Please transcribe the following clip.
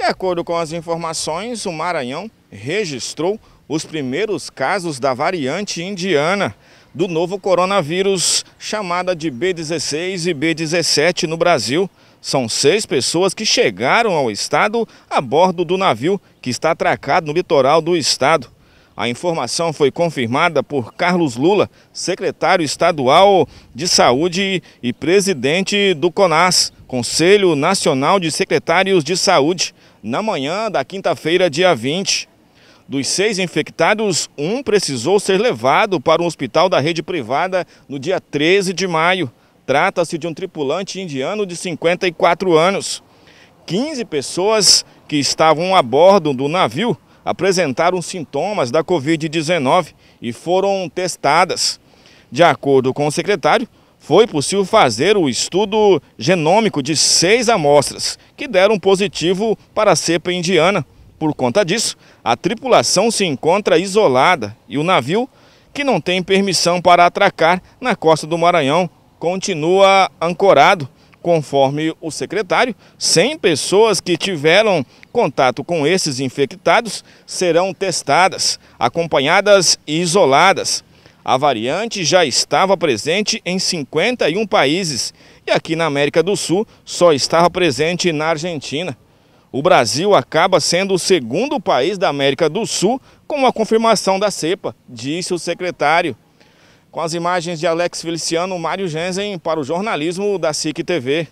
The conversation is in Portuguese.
De acordo com as informações, o Maranhão registrou os primeiros casos da variante indiana do novo coronavírus, chamada de B16 e B17 no Brasil. São seis pessoas que chegaram ao estado a bordo do navio que está atracado no litoral do estado. A informação foi confirmada por Carlos Lula, secretário estadual de Saúde e presidente do CONAS, Conselho Nacional de Secretários de Saúde, na manhã da quinta-feira, dia 20. Dos seis infectados, um precisou ser levado para um hospital da rede privada no dia 13 de maio. Trata-se de um tripulante indiano de 54 anos. 15 pessoas que estavam a bordo do navio apresentaram sintomas da Covid-19 e foram testadas. De acordo com o secretário, foi possível fazer o estudo genômico de seis amostras que deram positivo para a cepa indiana. Por conta disso, a tripulação se encontra isolada e o navio, que não tem permissão para atracar na costa do Maranhão, continua ancorado. Conforme o secretário, 100 pessoas que tiveram contato com esses infectados serão testadas, acompanhadas e isoladas. A variante já estava presente em 51 países e aqui na América do Sul só estava presente na Argentina. O Brasil acaba sendo o segundo país da América do Sul com a confirmação da cepa, disse o secretário. Com as imagens de Alex Feliciano, Mário Genzen para o jornalismo da SIC TV.